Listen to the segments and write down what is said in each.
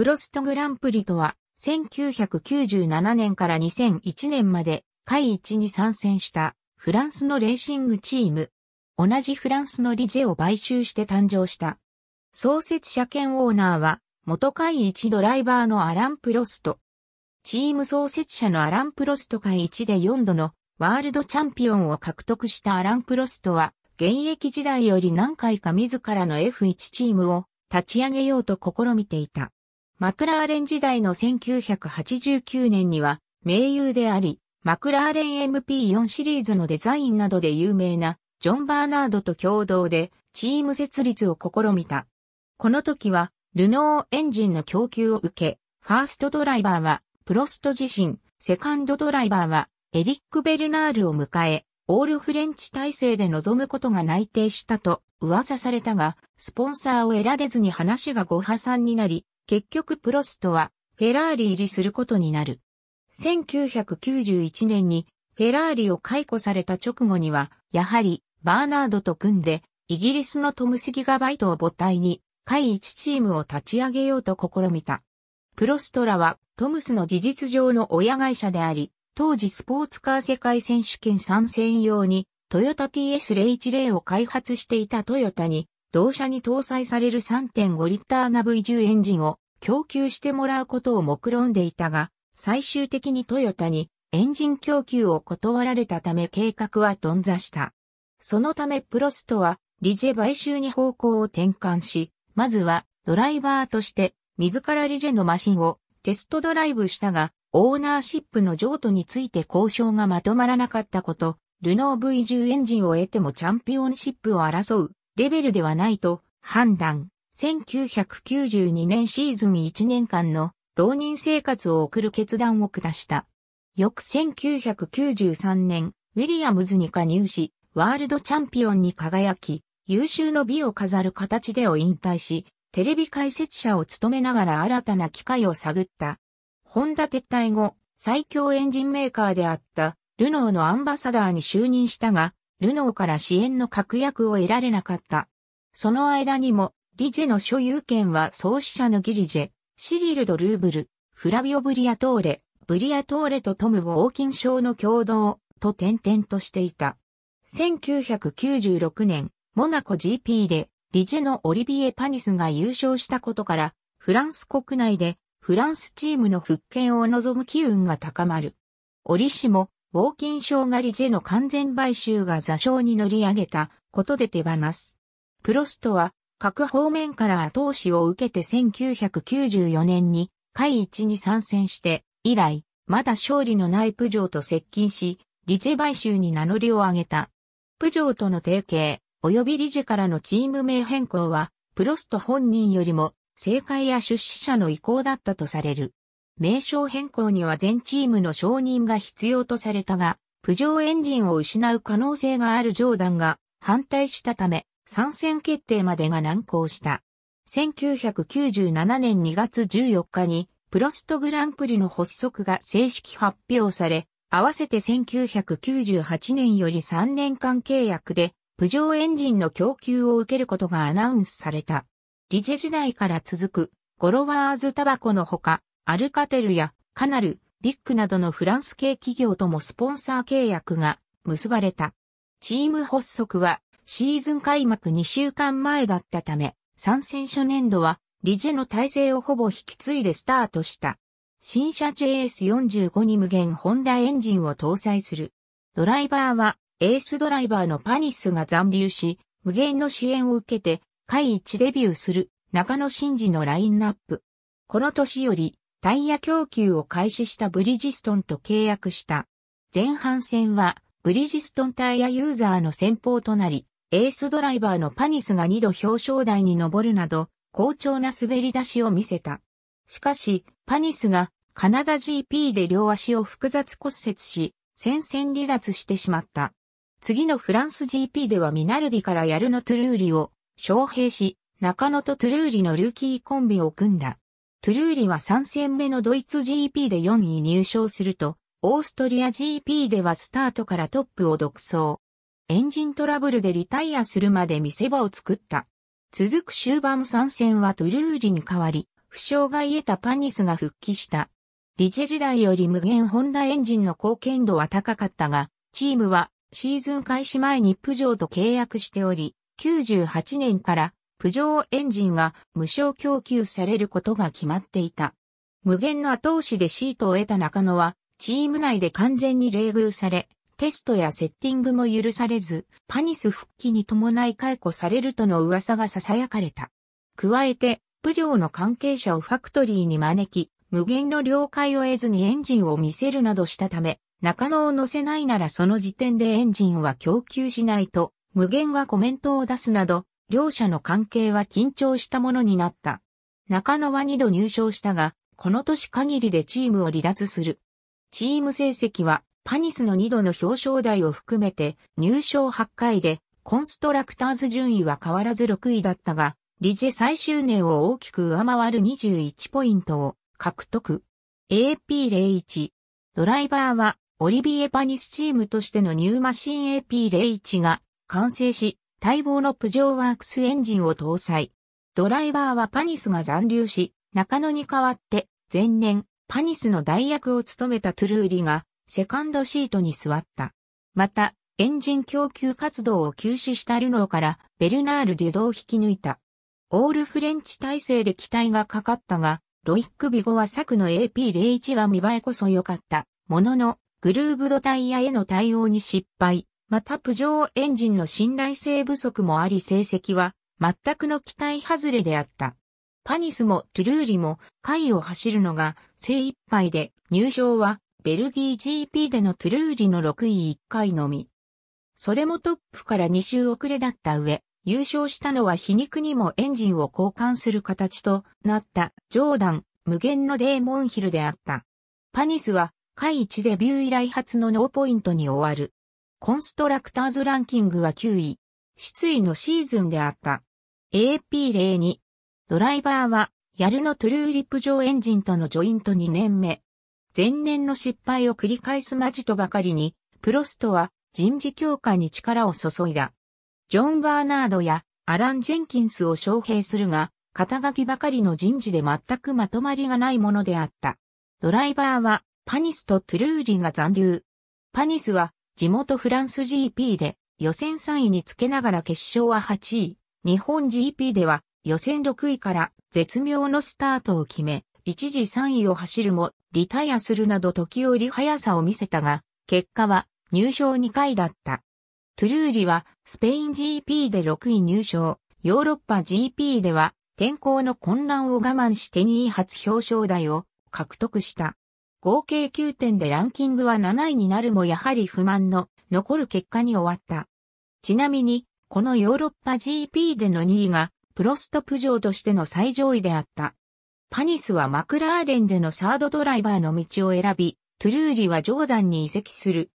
プロストグランプリとは、1997年から2001年まで、会一に参戦したフランスのレーシングチーム。同じフランスのリジェを買収して誕生した。創設者兼オーナーは、元会1ドライバーのアラン・プロスト。チーム創設者のアラン・プロスト会1で4度のワールドチャンピオンを獲得したアラン・プロストは、現役時代より何回か自らの F1 チームを立ち上げようと試みていた。マクラーレン時代の1989年には名優であり、マクラーレン MP4 シリーズのデザインなどで有名なジョン・バーナードと共同でチーム設立を試みた。この時はルノーエンジンの供給を受け、ファーストドライバーはプロスト自身、セカンドドライバーはエリック・ベルナールを迎え、オールフレンチ体制で臨むことが内定したと噂されたが、スポンサーを得られずに話がご破産になり、結局プロストはフェラーリ入りすることになる。1991年にフェラーリを解雇された直後には、やはりバーナードと組んで、イギリスのトムスギガバイトを母体に、会一チームを立ち上げようと試みた。プロストラはトムスの事実上の親会社であり、当時スポーツカー世界選手権参戦用にトヨタ TS010 を開発していたトヨタに同社に搭載される3.5リッターな V10 エンジンを供給してもらうことを目論んでいたが、最終的にトヨタにエンジン供給を断られたため計画は頓挫した。そのためプロストはリジェ買収に方向を転換し、まずはドライバーとして自らリジェのマシンをテストドライブしたが、オーナーシップの譲渡について交渉がまとまらなかったこと、ルノー V10 エンジンを得てもチャンピオンシップを争うレベルではないと判断。1992年シーズン1年間の浪人生活を送る決断を下した。翌1993年、ウィリアムズに加入し、ワールドチャンピオンに輝き、優秀の美を飾る形でを引退し、テレビ解説者を務めながら新たな機会を探った。ホンダ撤退後、最強エンジンメーカーであったルノーのアンバサダーに就任したが、ルノーから支援の確約を得られなかった。その間にも、リジェの所有権は創始者のギリジェ、シリルド・ルーブル、フラビオ・ブリアトーレ、ブリアトーレとトム・ウォーキン賞の共同、と転々としていた。1996年、モナコ GP で、リジェのオリビエ・パニスが優勝したことから、フランス国内で、フランスチームの復権を望む機運が高まる。折しも、ウォーキンショガリジェの完全買収が座礁に乗り上げたことで手放す。プロストは各方面から後押しを受けて1994年に会一に参戦して以来、まだ勝利のないプジョーと接近し、リジェ買収に名乗りを上げた。プジョーとの提携、及び理事からのチーム名変更は、プロスト本人よりも、政界や出資者の意向だったとされる。名称変更には全チームの承認が必要とされたが、ョーエンジンを失う可能性があるジョーダンが反対したため、参戦決定までが難航した。1997年2月14日に、プロストグランプリの発足が正式発表され、合わせて1998年より3年間契約で、ョーエンジンの供給を受けることがアナウンスされた。リジェ時代から続く、ゴロワーズタバコのほか、アルカテルやカナル、ビッグなどのフランス系企業ともスポンサー契約が結ばれた。チーム発足はシーズン開幕2週間前だったため、参戦初年度はリジェの体制をほぼ引き継いでスタートした。新車 JS45 に無限ホンダエンジンを搭載する。ドライバーはエースドライバーのパニスが残留し、無限の支援を受けて、会一デビューする中野真二のラインナップ。この年よりタイヤ供給を開始したブリジストンと契約した。前半戦は、ブリジストンタイヤユーザーの先方となり、エースドライバーのパニスが2度表彰台に上るなど、好調な滑り出しを見せた。しかし、パニスがカナダ GP で両足を複雑骨折し、戦線離脱してしまった。次のフランス GP ではミナルディからヤルノ・トゥルーリを招聘し、中野とトゥルーリのルーキーコンビを組んだ。トゥルーリは3戦目のドイツ GP で4位入賞すると、オーストリア GP ではスタートからトップを独走。エンジントラブルでリタイアするまで見せ場を作った。続く終盤3戦はトゥルーリに代わり、負傷が癒えたパニスが復帰した。リチェ時代より無限ホンダエンジンの貢献度は高かったが、チームはシーズン開始前にプジョーと契約しており、98年からプジョーエンジンが無償供給されることが決まっていた。無限の後押しでシートを得た中野は、チーム内で完全に冷遇され、テストやセッティングも許されず、パニス復帰に伴い解雇されるとの噂が囁かれた。加えて、プジョーの関係者をファクトリーに招き、無限の了解を得ずにエンジンを見せるなどしたため、中野を乗せないならその時点でエンジンは供給しないと、無限がコメントを出すなど、両者の関係は緊張したものになった。中野は2度入賞したが、この年限りでチームを離脱する。チーム成績はパニスの2度の表彰台を含めて入賞8回で、コンストラクターズ順位は変わらず6位だったが、リジェ最終年を大きく上回る21ポイントを獲得。AP01。ドライバーはオリビエ・パニスチームとしてのニューマシン AP01 が完成し、待望のプジョーワークスエンジンを搭載。ドライバーはパニスが残留し、中野に代わって、前年、パニスの代役を務めたトゥルーリが、セカンドシートに座った。また、エンジン供給活動を休止したルノーから、ベルナール・デュドを引き抜いた。オールフレンチ体制で期待がかかったが、ロイック・ビゴは昨の AP01 は見栄えこそ良かった。ものの、グルーブドタイヤへの対応に失敗。またプジョーエンジンの信頼性不足もあり成績は全くの期待外れであった。パニスもトゥルーリも回を走るのが精一杯で入賞はベルギー GP でのトゥルーリの6位1回のみ。それもトップから2周遅れだった上、優勝したのは皮肉にもエンジンを交換する形となったジョーダン無限のデーモンヒルであった。パニスは回1デビュー以来初のノーポイントに終わる。コンストラクターズランキングは9位。失意のシーズンであった。AP02。ドライバーは、ヤルのトゥルーリップ上エンジンとのジョイント2年目。前年の失敗を繰り返すマジとばかりに、プロストは人事強化に力を注いだ。ジョン・バーナードやアラン・ジェンキンスを招聘するが、肩書きばかりの人事で全くまとまりがないものであった。ドライバーは、パニスとトゥルーリが残留。パニスは、地元フランス GP で予選3位につけながら決勝は8位。日本 GP では予選6位から絶妙のスタートを決め、一時3位を走るもリタイアするなど時折速さを見せたが、結果は入賞2回だった。トゥルーリはスペイン GP で6位入賞、ヨーロッパ GP では天候の混乱を我慢して2位初表彰台を獲得した。合計9点でランキングは7位になるもやはり不満の残る結果に終わった。ちなみに、このヨーロッパ GP での2位がプロストプジョーとしての最上位であった。パニスはマクラーレンでのサードドライバーの道を選び、トゥルーリはジョーダンに移籍する。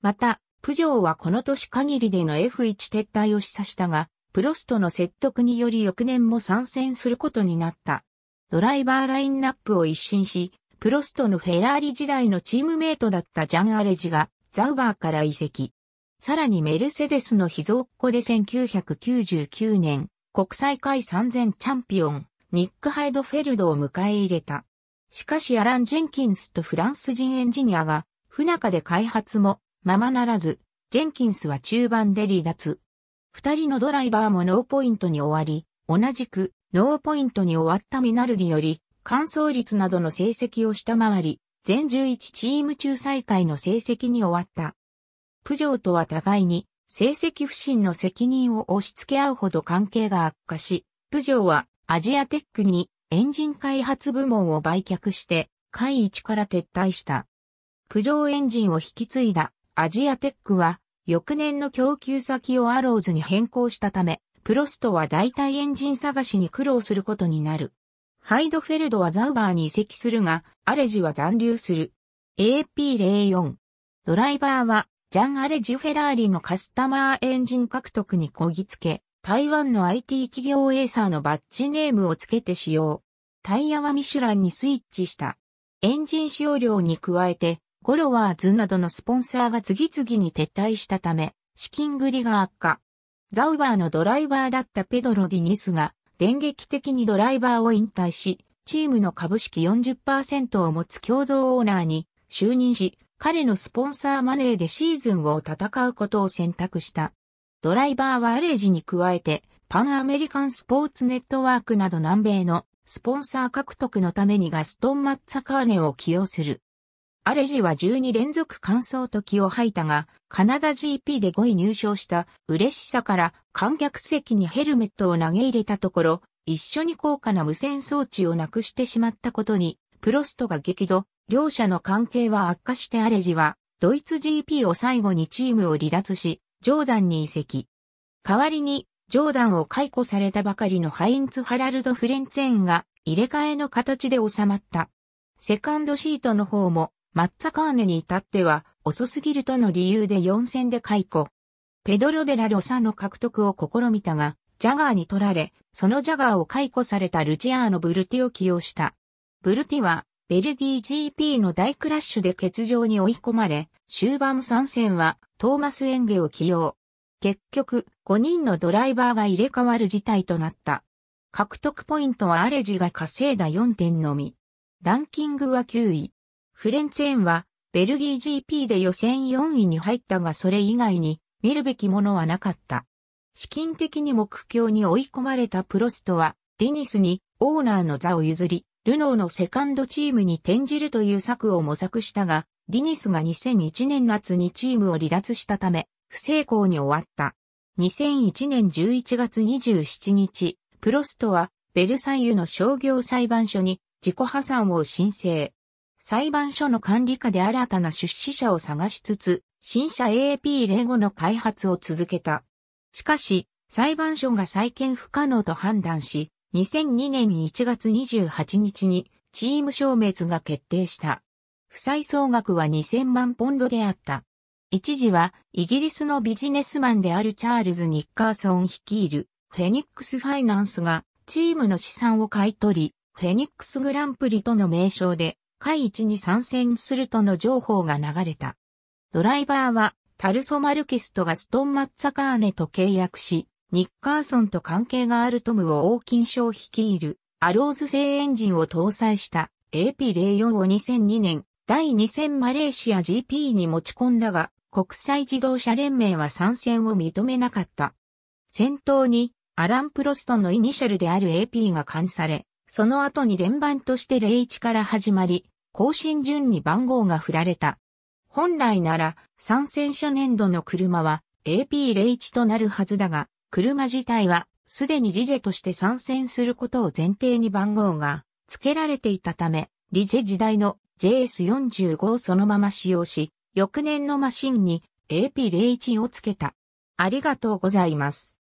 また、プジョーはこの年限りでの F1 撤退を示唆したが、プロストの説得により翌年も参戦することになった。ドライバーラインナップを一新し、プロストのフェラーリ時代のチームメイトだったジャン・アレジがザウバーから移籍。さらにメルセデスの秘蔵っ子で1999年国際会3000チャンピオンニック・ハイドフェルドを迎え入れた。しかしアラン・ジェンキンスとフランス人エンジニアが不仲で開発もままならず、ジェンキンスは中盤で離脱。二人のドライバーもノーポイントに終わり、同じくノーポイントに終わったミナルディより完走率などの成績を下回り、全11チーム中最下位の成績に終わった。プジョーとは互いに成績不振の責任を押し付け合うほど関係が悪化し、プジョーはアジアテックにエンジン開発部門を売却して、会一から撤退した。プジョーエンジンを引き継いだアジアテックは、翌年の供給先をアローズに変更したため、プロストは代替エンジン探しに苦労することになる。ハイドフェルドはザウバーに移籍するが、アレジは残留する。AP04。ドライバーは、ジャン・アレジ・フェラーリのカスタマーエンジン獲得にこぎつけ、台湾の IT 企業エーサーのバッジネームをつけて使用。タイヤはミシュランにスイッチした。エンジン使用量に加えて、ゴロワーズなどのスポンサーが次々に撤退したため、資金繰りが悪化。ザウバーのドライバーだったペドロ・ディニスが、電撃的にドライバーを引退し、チームの株式40%を持つ共同オーナーに就任し、彼のスポンサーマネーでシーズンを戦うことを選択した。ドライバーはアレージに加えて、パンアメリカンスポーツネットワークなど南米のスポンサー獲得のためにガストン・マッツァカーネを起用する。アレジは12連続完走時を吐いたが、カナダ GP で5位入賞した嬉しさから観客席にヘルメットを投げ入れたところ、一緒に高価な無線装置をなくしてしまったことに、プロストが激怒、両者の関係は悪化してアレジは、ドイツ GP を最後にチームを離脱し、ジョーダンに移籍。代わりに、ジョーダンを解雇されたばかりのハインツ・ハラルド・フレンツェーンが入れ替えの形で収まった。セカンドシートの方もマッツァカーネに至っては遅すぎるとの理由で4戦で解雇。ペドロ・デラ・ロサの獲得を試みたが、ジャガーに取られ、そのジャガーを解雇されたルチアーノ・ブルティを起用した。ブルティは、ベルギー GP の大クラッシュで欠場に追い込まれ、終盤3戦はトーマス・エンゲを起用。結局、5人のドライバーが入れ替わる事態となった。獲得ポイントはアレジが稼いだ4点のみ。ランキングは9位。フレンツェンは、ベルギー GP で予選4位に入ったがそれ以外に見るべきものはなかった。資金的に目標に追い込まれたプロストは、ディニスにオーナーの座を譲り、ルノーのセカンドチームに転じるという策を模索したが、ディニスが2001年夏にチームを離脱したため、不成功に終わった。2001年11月27日、プロストはベルサイユの商業裁判所に自己破産を申請。裁判所の管理下で新たな出資者を探しつつ、新車 a p レゴの開発を続けた。しかし、裁判所が再建不可能と判断し、2002年1月28日にチーム消滅が決定した。負債総額は2000万ポンドであった。一時はイギリスのビジネスマンであるチャールズ・ニッカーソン率いるフェニックスファイナンスがチームの資産を買い取り、フェニックスグランプリとの名称で第一に参戦するとの情報が流れた。ドライバーは、タルソ・マルケスとガストン・マッツァカーネと契約し、ニッカーソンと関係があるトムを大金賞率いる、アローズ製エンジンを搭載した AP04 を2002年、第2戦マレーシア GP に持ち込んだが、国際自動車連盟は参戦を認めなかった。先頭に、アラン・プロストンのイニシャルである AP が冠され、その後に連番として01から始まり、更新順に番号が振られた。本来なら、参戦初年度の車は AP01 となるはずだが、車自体はすでにリジェとして参戦することを前提に番号が付けられていたため、リジェ時代の JS45 をそのまま使用し、翌年のマシンに AP01 を付けた。ありがとうございます。